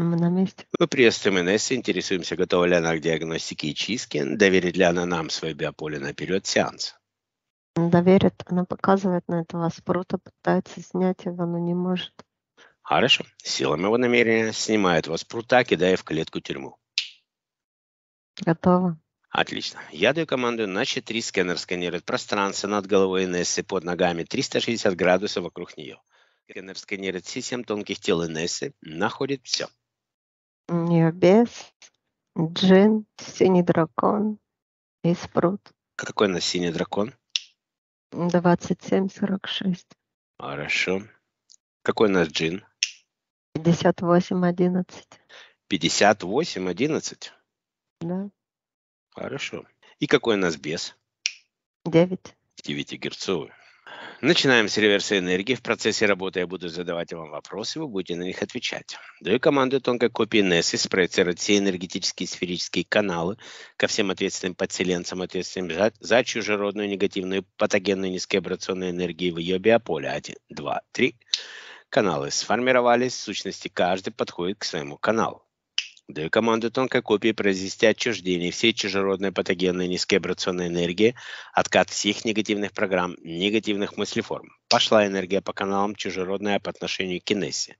Мы на месте. Мы приветствуем Инесса, интересуемся, готова ли она к диагностике и чистке, доверит ли она нам свое биополе на период сеанса. Доверит, она показывает на этого спрута, пытается снять его, но не может. Хорошо. Силами его намерения снимает вас прута, кидая в клетку тюрьму. Готово. Отлично. Я даю команду на 4 сканер сканирует пространство над головой Инессы под ногами 360 градусов вокруг нее. Сканер сканирует все 7 тонких тел Инессы, находит все. Небес, Джин, Синий дракон и Спрут. Какой у нас Синий дракон? 27-46. Хорошо. Какой у нас Джин? 58-11. 58-11? Да. Хорошо. И какой у нас бес? 9. 9-герцовый. Начинаем с реверса энергии. В процессе работы я буду задавать вам вопросы, вы будете на них отвечать. Даю команду тонкой копии Нессы спроецировать все энергетические сферические каналы ко всем ответственным подселенцам, ответственным за, за чужеродную негативную патогенную низкоабрационную энергию в ее биополе. Один, два, три. Каналы сформировались, в сущности каждый подходит к своему каналу. Даю команду тонкой копии произвести отчуждение всей чужеродной патогенной низкой вибрационной энергии, откат всех негативных программ, негативных мыслеформ. Пошла энергия по каналам чужеродная по отношению к кинессе.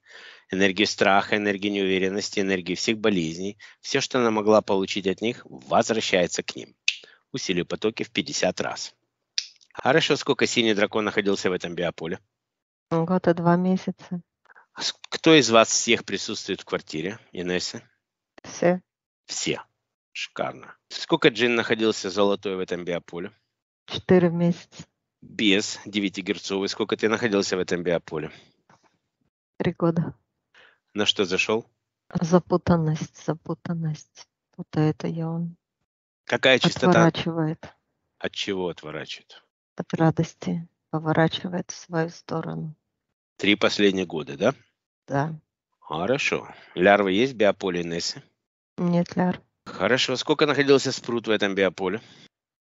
Энергию страха, энергию неуверенности, энергию всех болезней, все, что она могла получить от них, возвращается к ним. Усилию потоки в 50 раз. Хорошо, а сколько синий дракон находился в этом биополе? Год и два месяца. А кто из вас всех присутствует в квартире, Инесса? Все. Все. Шикарно. Сколько джин находился золотой в этом биополе? Четыре месяца. Без 9-герцовый. Сколько ты находился в этом биополе? Три года. На что зашел? Запутанность, запутанность. Путает ее он. Какая частота? Отворачивает. От чего отворачивает? От радости. Поворачивает в свою сторону. Три последних года, да? Да. Хорошо. Лярвы есть в биополе Несси? Нет, Нетляр. Хорошо. Сколько находился спрут в этом биополе?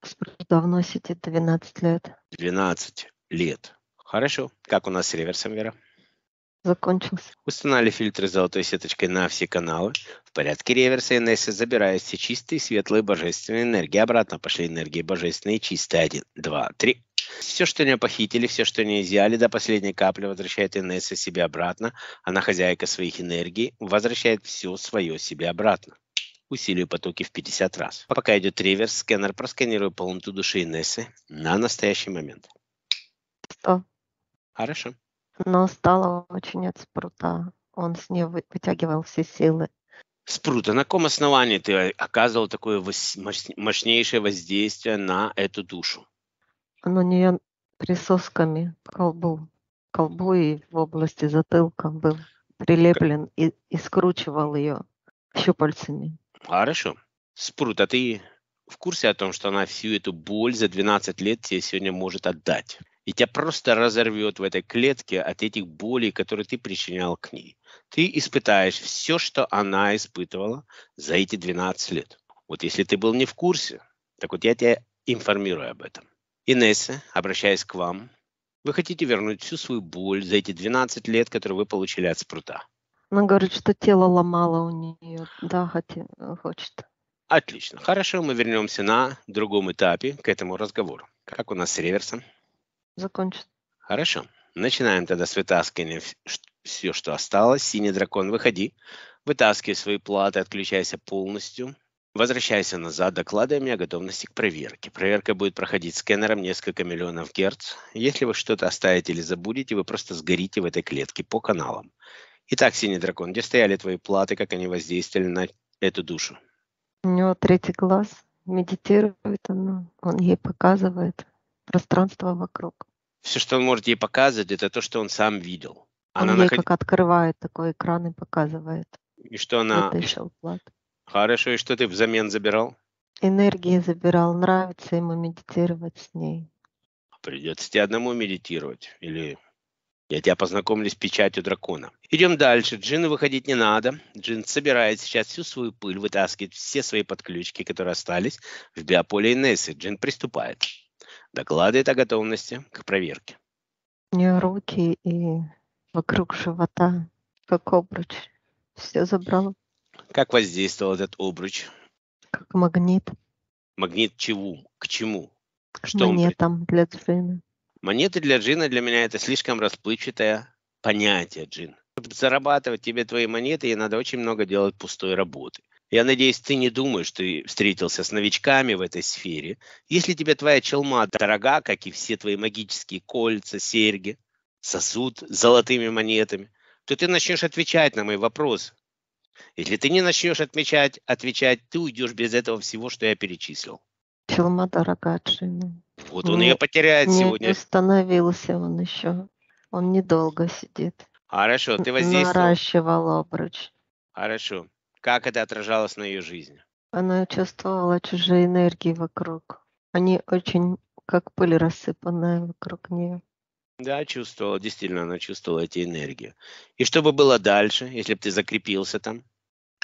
Спрут давно сидит 12 лет. 12 лет. Хорошо. Как у нас с реверсом, Вера? закончился. Установили фильтры с золотой сеточкой на все каналы. В порядке реверса Несси забирает все чистые, светлые, божественные энергии. Обратно пошли энергии божественные, чистые. Один, два, три. Все, что не похитили, все, что не изъяли, до последней капли возвращает Инесса себе обратно. Она хозяйка своих энергий, возвращает все свое себе обратно усилию потоки в 50 раз. Пока идет реверс, сканер просканирует полноту души Инессы на настоящий момент. 100. Хорошо. Но стало очень от спрута. Он с нее вытягивал все силы. Спрута, на каком основании ты оказывал такое мощнейшее воздействие на эту душу? На нее присосками к колбу. колбу и в области затылка был прилеплен и, и скручивал ее щупальцами. Хорошо. Спрут, а ты в курсе о том, что она всю эту боль за 12 лет тебе сегодня может отдать? И тебя просто разорвет в этой клетке от этих болей, которые ты причинял к ней. Ты испытаешь все, что она испытывала за эти 12 лет. Вот если ты был не в курсе, так вот я тебя информирую об этом. Инесса, обращаясь к вам, вы хотите вернуть всю свою боль за эти 12 лет, которые вы получили от спрута. Она говорит, что тело ломало у нее, да, э, хочет. Отлично. Хорошо, мы вернемся на другом этапе к этому разговору. Как у нас с реверсом? Закончен. Хорошо. Начинаем тогда с вытаскивания все, что осталось. Синий дракон, выходи. Вытаскивай свои платы, отключайся полностью. Возвращайся назад, докладывай мне о готовности к проверке. Проверка будет проходить сканером несколько миллионов герц. Если вы что-то оставите или забудете, вы просто сгорите в этой клетке по каналам. Итак, синий дракон, где стояли твои платы, как они воздействовали на эту душу? У него третий глаз, медитирует она, он ей показывает пространство вокруг. Все, что он может ей показывать, это то, что он сам видел. Она он ей наход... как открывает такой экран и показывает. И что она... Это еще Хорошо, и что ты взамен забирал? Энергии забирал, нравится ему медитировать с ней. А Придется тебе одному медитировать или я тебя познакомлю с печатью дракона. Идем дальше. Джину выходить не надо. Джин собирает сейчас всю свою пыль, вытаскивает все свои подключки, которые остались в биополе Инессы. Джин приступает. Докладывает о готовности к проверке. У нее руки и вокруг живота, как обруч. Все забрало. Как воздействовал этот обруч? Как магнит. Магнит чего? К чему? Что Мне он... для Джина. Монеты для джина для меня это слишком расплывчатое понятие джин. Чтобы зарабатывать тебе твои монеты, ей надо очень много делать пустой работы. Я надеюсь, ты не думаешь, что ты встретился с новичками в этой сфере. Если тебе твоя челма дорога, как и все твои магические кольца, серьги, сосуд с золотыми монетами, то ты начнешь отвечать на мои вопросы. Если ты не начнешь отмечать, отвечать, ты уйдешь без этого всего, что я перечислил. Челма Дорогачина. Вот он не, ее потеряет не сегодня. Не становился он еще. Он недолго сидит. Хорошо, ты воздействовал. Наращивал обруч. Хорошо. Как это отражалось на ее жизни? Она чувствовала чужие энергии вокруг. Они очень как пыль рассыпанная вокруг нее. Да, чувствовала, действительно, она чувствовала эти энергии. И что бы было дальше, если бы ты закрепился там?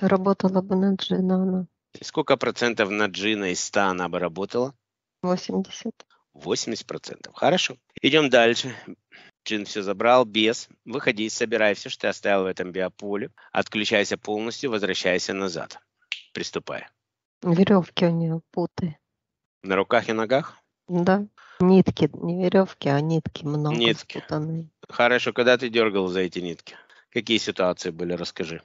Работала бы над она сколько процентов на джина из 100 она бы работала? 80. 80 процентов. Хорошо. Идем дальше. Джин все забрал, без. Выходи, собирай все, что ты оставил в этом биополе. Отключайся полностью, возвращайся назад. Приступай. Веревки у нее путы. На руках и ногах? Да. Нитки, не веревки, а нитки много. Нитки. Спутанные. Хорошо, когда ты дергал за эти нитки? Какие ситуации были, расскажи.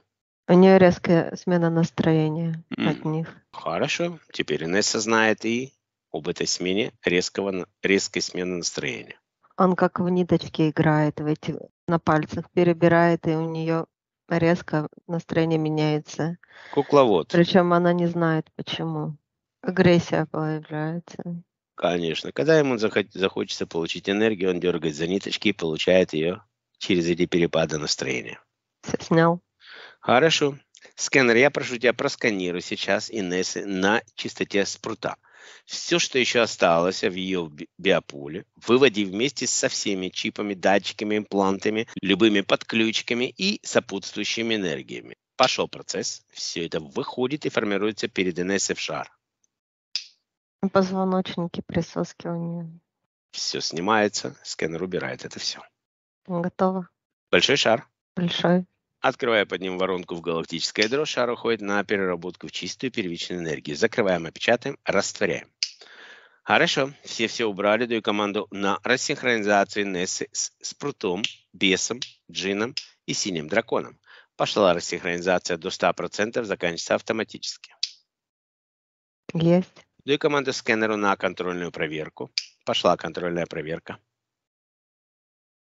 У нее резкая смена настроения mm. от них. Хорошо. Теперь Инесса знает и об этой смене резкого, резкой смены настроения. Он как в ниточке играет, в эти, на пальцах перебирает, и у нее резко настроение меняется. Кукловод. Причем она не знает, почему. Агрессия появляется. Конечно. Когда ему захочется получить энергию, он дергает за ниточки и получает ее через эти перепады настроения. Все снял. Хорошо. Сканер, я прошу тебя, просканируй сейчас Инессы на чистоте спрута. Все, что еще осталось в ее биопуле, выводи вместе со всеми чипами, датчиками, имплантами, любыми подключками и сопутствующими энергиями. Пошел процесс, все это выходит и формируется перед Инессой в шар. Позвоночники, присоски у нее. Все снимается, сканер убирает это все. Готово. Большой шар. Большой. Открывая под ним воронку в галактической ядро, шар уходит на переработку в чистую первичную энергию. Закрываем, опечатаем, растворяем. Хорошо, все-все убрали, даю команду на рассинхронизацию Нессы с Спрутом, Бесом, Джином и Синим Драконом. Пошла рассинхронизация до 100%, заканчивается автоматически. Есть. Даю команду сканеру на контрольную проверку. Пошла контрольная проверка.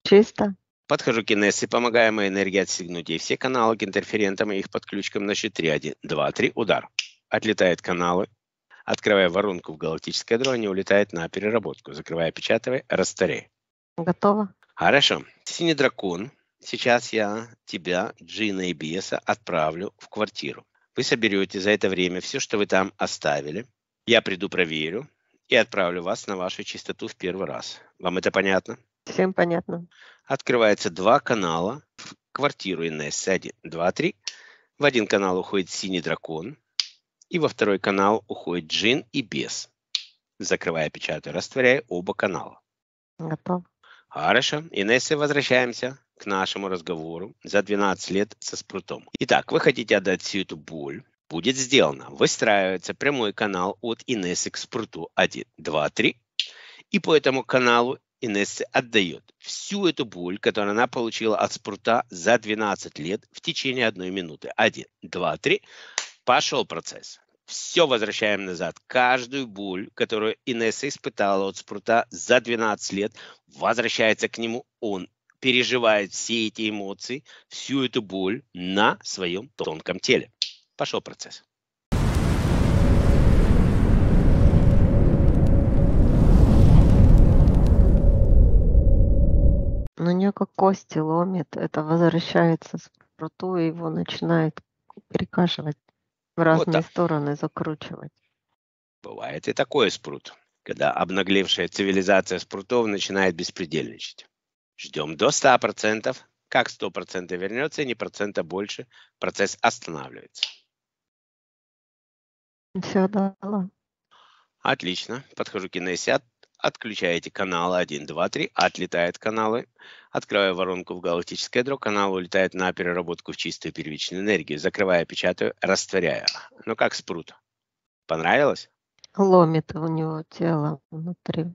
Чисто подхожу к и помогая моей энергии отстегнуть ей все каналы к интерферентам и их подключкам на счет 3. 1, 2, 3, удар. Отлетают каналы. Открывая воронку в галактическое дроне, улетает на переработку. Закрывая, печатывая, растаре. Готово. Хорошо. Синий дракон. Сейчас я тебя, Джина и Биеса, отправлю в квартиру. Вы соберете за это время все, что вы там оставили. Я приду проверю и отправлю вас на вашу чистоту в первый раз. Вам это понятно? Всем понятно открывается два канала в квартиру Инессы 1, 2, 3. В один канал уходит синий дракон, и во второй канал уходит джин и бес. Закрывая, печатаю, растворяю оба канала. Готов. Хорошо. Инесса, возвращаемся к нашему разговору за 12 лет со спрутом. Итак, вы хотите отдать всю эту боль, будет сделано. Выстраивается прямой канал от Инессы к спруту 1, 2, 3. И по этому каналу Инесса отдает всю эту боль, которую она получила от спрута за 12 лет в течение одной минуты. Один, два, три. Пошел процесс. Все возвращаем назад. Каждую боль, которую Инесса испытала от спрута за 12 лет, возвращается к нему. Он переживает все эти эмоции, всю эту боль на своем тонком теле. Пошел процесс. меня как кости ломит. Это возвращается с пруту, и его начинает перекашивать в разные вот так. стороны, закручивать. Бывает и такое спрут, когда обнаглевшая цивилизация спрутов начинает беспредельничать. Ждем до 100%, как 100% вернется, и не процента больше, процесс останавливается. Все, дала. Отлично. Подхожу к Инессе отключаете каналы 1, 2, 3, отлетают каналы. Открываю воронку в галактическое ядро, канал улетает на переработку в чистую первичную энергию. Закрываю, печатаю, растворяю. Ну как спрут? Понравилось? Ломит у него тело внутри.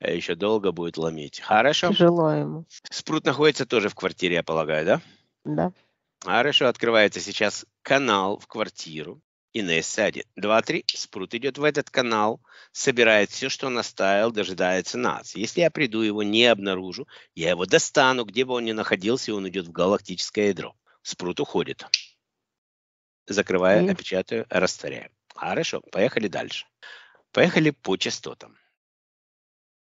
А еще долго будет ломить. Хорошо. Тяжело ему. Спрут находится тоже в квартире, я полагаю, да? Да. Хорошо, открывается сейчас канал в квартиру. Инес сядет. 2-3. Спрут идет в этот канал, собирает все, что он оставил, дожидается нас. Если я приду, его не обнаружу, я его достану, где бы он ни находился, он идет в галактическое ядро. Спрут уходит. Закрываю, mm. опечатаю, растворяю. Хорошо, поехали дальше. Поехали по частотам.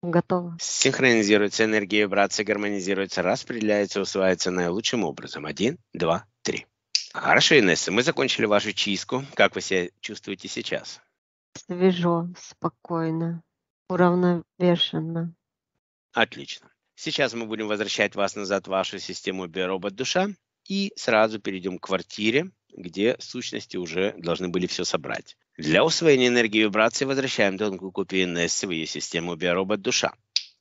Готово. Синхронизируется энергия, вибрация гармонизируется, распределяется, усваивается наилучшим образом. Один, два, три. Хорошо, Инесса, мы закончили вашу чистку. Как вы себя чувствуете сейчас? Свежо, спокойно, уравновешенно. Отлично. Сейчас мы будем возвращать вас назад в вашу систему биоробот душа и сразу перейдем к квартире, где сущности уже должны были все собрать. Для усвоения энергии вибрации возвращаем тонкую копию Инессы в ее систему биоробот душа.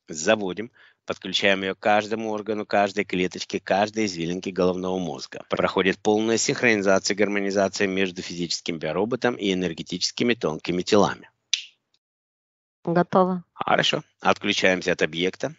Заводим Подключаем ее к каждому органу, каждой клеточке, каждой извилинке головного мозга. Проходит полная синхронизация, гармонизация между физическим биороботом и энергетическими тонкими телами. Готово. Хорошо. Отключаемся от объекта.